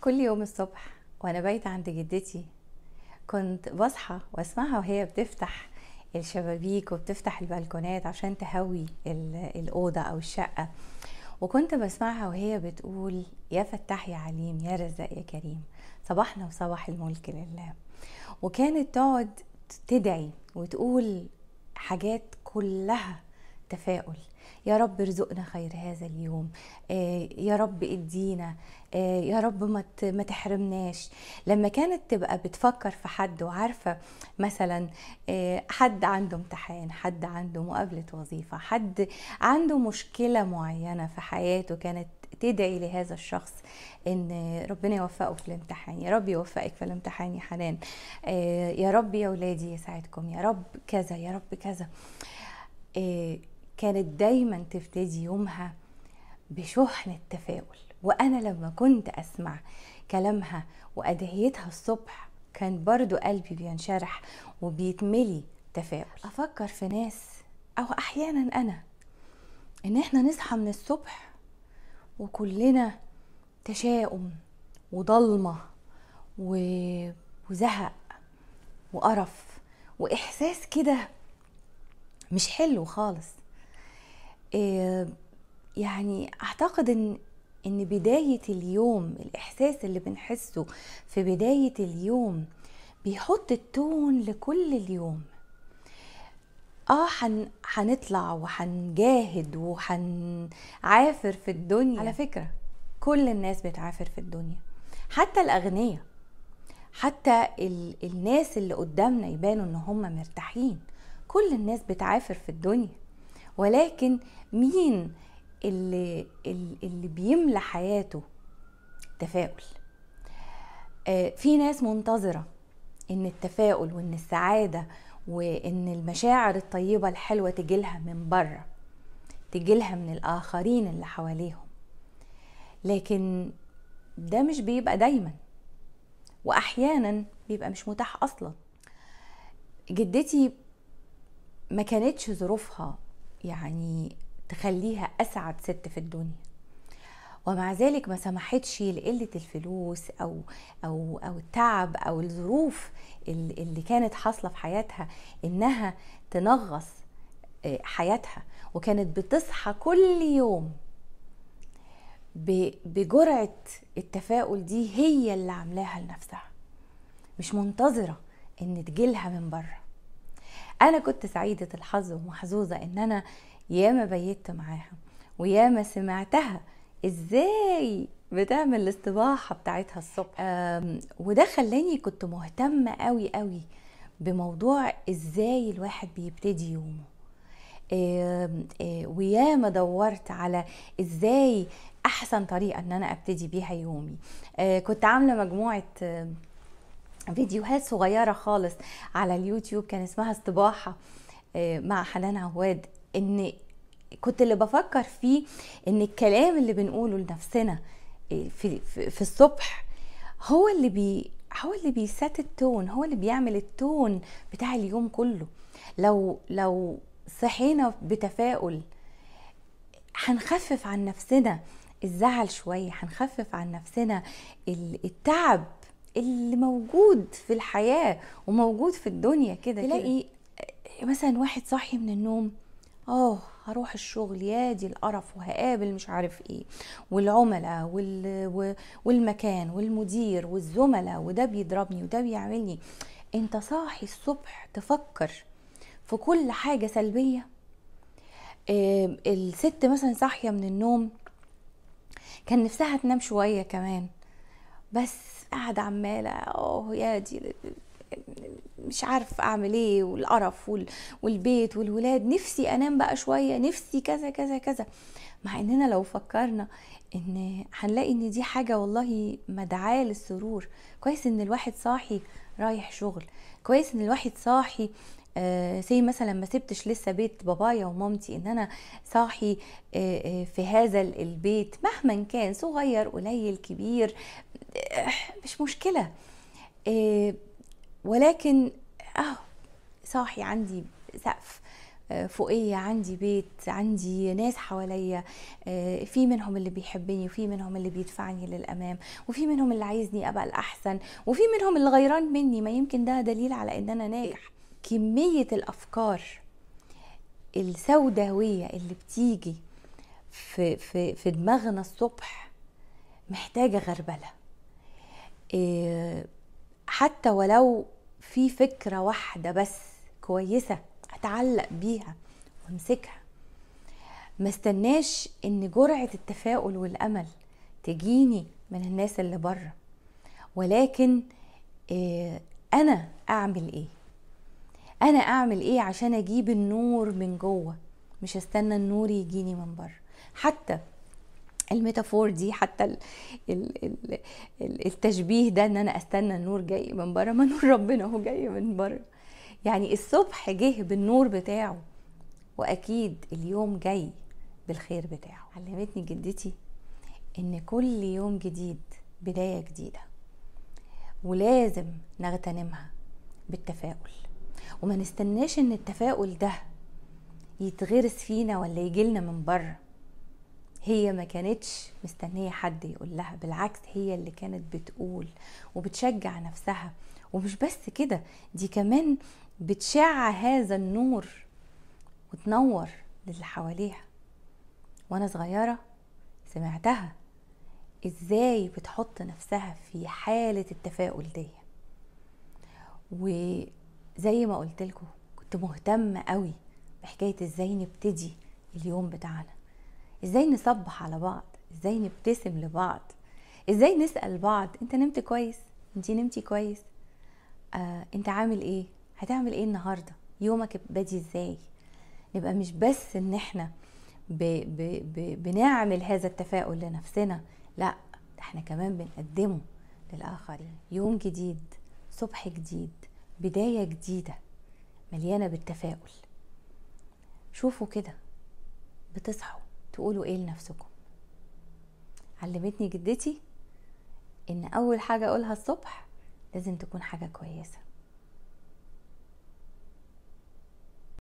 كل يوم الصبح وانا بايت عند جدتي كنت بصحى واسمعها وهي بتفتح الشبابيك وبتفتح البلكونات عشان تهوي الاوضه او الشقه وكنت بسمعها وهي بتقول يا فتاح يا عليم يا رزق يا كريم صباحنا وصباح الملك لله وكانت تقعد تدعي وتقول حاجات كلها تفاؤل يا رب ارزقنا خير هذا اليوم آه، يا رب ادينا آه، يا رب ما ما تحرمناش لما كانت تبقى بتفكر في حد وعارفه مثلا آه، حد عنده امتحان حد عنده مقابله وظيفه حد عنده مشكله معينه في حياته كانت تدعي لهذا الشخص ان ربنا يوفقه في الامتحان يا رب يوفقك في الامتحان يا حنان يا رب يا ولادي يساعدكم يا رب كذا يا رب كذا كانت دايما تبتدي يومها بشحن التفاؤل وأنا لما كنت أسمع كلامها وأدعيتها الصبح كان برضو قلبي بينشرح وبيتملي تفاؤل أفكر في ناس أو أحيانا أنا إن إحنا نصحى من الصبح وكلنا تشاؤم وضلمة و... وزهق وقرف وإحساس كده مش حلو خالص آه، يعني اعتقد ان ان بدايه اليوم الاحساس اللي بنحسه في بدايه اليوم بيحط التون لكل اليوم اه حن... هنطلع وهنجاهد وهنعافر في الدنيا على فكره كل الناس بتعافر في الدنيا حتى الاغنياء حتى ال... الناس اللي قدامنا يبانوا ان هم مرتاحين كل الناس بتعافر في الدنيا ولكن مين اللي اللي بيملى حياته تفاؤل آه، في ناس منتظره ان التفاؤل وان السعاده وان المشاعر الطيبه الحلوه تجيلها من بره تجيلها من الاخرين اللي حواليهم لكن ده مش بيبقى دايما واحيانا بيبقى مش متاح اصلا جدتي ما كانتش ظروفها يعني تخليها أسعد ست في الدنيا ومع ذلك ما سمحتش لقلة الفلوس أو أو أو التعب أو الظروف اللي كانت حاصلة في حياتها إنها تنغص آه، حياتها وكانت بتصحى كل يوم بجرعة التفاؤل دي هي اللي عاملاها لنفسها مش منتظرة إن تجيلها من بره انا كنت سعيده الحظ ومحظوظه ان انا ياما بيت معاها وياما سمعتها ازاي بتعمل الاستباحه بتاعتها الصبح وده خلاني كنت مهتمه قوي قوي بموضوع ازاي الواحد بيبتدي يومه وياما دورت على ازاي احسن طريقه ان انا ابتدي بيها يومي كنت عامله مجموعه فيديوهات صغيره خالص على اليوتيوب كان اسمها استباحه آه، مع حنان عواد ان كنت اللي بفكر فيه ان الكلام اللي بنقوله لنفسنا آه، في في الصبح هو اللي بي هو اللي بيسات التون هو اللي بيعمل التون بتاع اليوم كله لو لو صحينا بتفاؤل هنخفف عن نفسنا الزعل شويه هنخفف عن نفسنا التعب اللي موجود في الحياه وموجود في الدنيا كده تلاقي كده. مثلا واحد صاحي من النوم اه هروح الشغل يا دي القرف وهقابل مش عارف ايه والعملاء وال... والمكان والمدير والزملاء وده بيضربني وده بيعملني انت صاحي الصبح تفكر في كل حاجة سلبية الست مثلا صاحية من النوم كان نفسها تنام شوية كمان بس قاعده عماله اه يا دي مش عارف اعمل ايه والقرف والبيت والولاد نفسي انام بقى شويه نفسي كذا كذا كذا مع اننا لو فكرنا ان هنلاقي ان دي حاجه والله مدعاه للسرور كويس ان الواحد صاحي رايح شغل كويس ان الواحد صاحي آه، زي مثلا ما سبتش لسه بيت بابايا ومامتي ان انا صاحي آه، آه، في هذا البيت مهما كان صغير قليل كبير مش مشكله ولكن اه صاحي عندي سقف فوقية عندي بيت عندي ناس حواليا في منهم اللي بيحبني وفي منهم اللي بيدفعني للأمام وفي منهم اللي عايزني أبقى الأحسن وفي منهم اللي غيران مني ما يمكن ده دليل على إن أنا ناجح كمية الأفكار السوداوية اللي بتيجي في, في, في دماغنا الصبح محتاجة غربلة آه، حتى ولو في فكرة واحدة بس كويسة أتعلق بيها وامسكها ما استناش ان جرعة التفاؤل والأمل تجيني من الناس اللي بره ولكن آه، أنا أعمل إيه انا اعمل ايه عشان اجيب النور من جوه مش استنى النور يجيني من بره حتى الميتافور دي حتى الـ الـ التشبيه ده ان انا استنى النور جاي من بره ما نور ربنا هو جاي من بره يعني الصبح جه بالنور بتاعه واكيد اليوم جاي بالخير بتاعه علمتني جدتي ان كل يوم جديد بدايه جديده ولازم نغتنمها بالتفاؤل وما نستناش ان التفاؤل ده يتغرس فينا ولا يجيلنا من بره هي ما كانتش مستنيه حد يقول لها بالعكس هي اللي كانت بتقول وبتشجع نفسها ومش بس كده دي كمان بتشع هذا النور وتنور للي حواليها وانا صغيره سمعتها ازاي بتحط نفسها في حاله التفاؤل دي زي ما قلت لكم كنت مهتمة قوي بحكاية ازاي نبتدي اليوم بتاعنا ازاي نصبح على بعض ازاي نبتسم لبعض ازاي نسأل بعض انت نمت كويس انت نمتي كويس آه، انت عامل ايه هتعمل ايه النهاردة يومك بادي ازاي نبقى مش بس ان احنا ب... ب... ب... بنعمل هذا التفاؤل لنفسنا لا احنا كمان بنقدمه للآخرين يوم جديد صبح جديد بداية جديدة مليانة بالتفاؤل شوفوا كده بتصحوا تقولوا ايه لنفسكم علمتني جدتي ان اول حاجة اقولها الصبح لازم تكون حاجة كويسة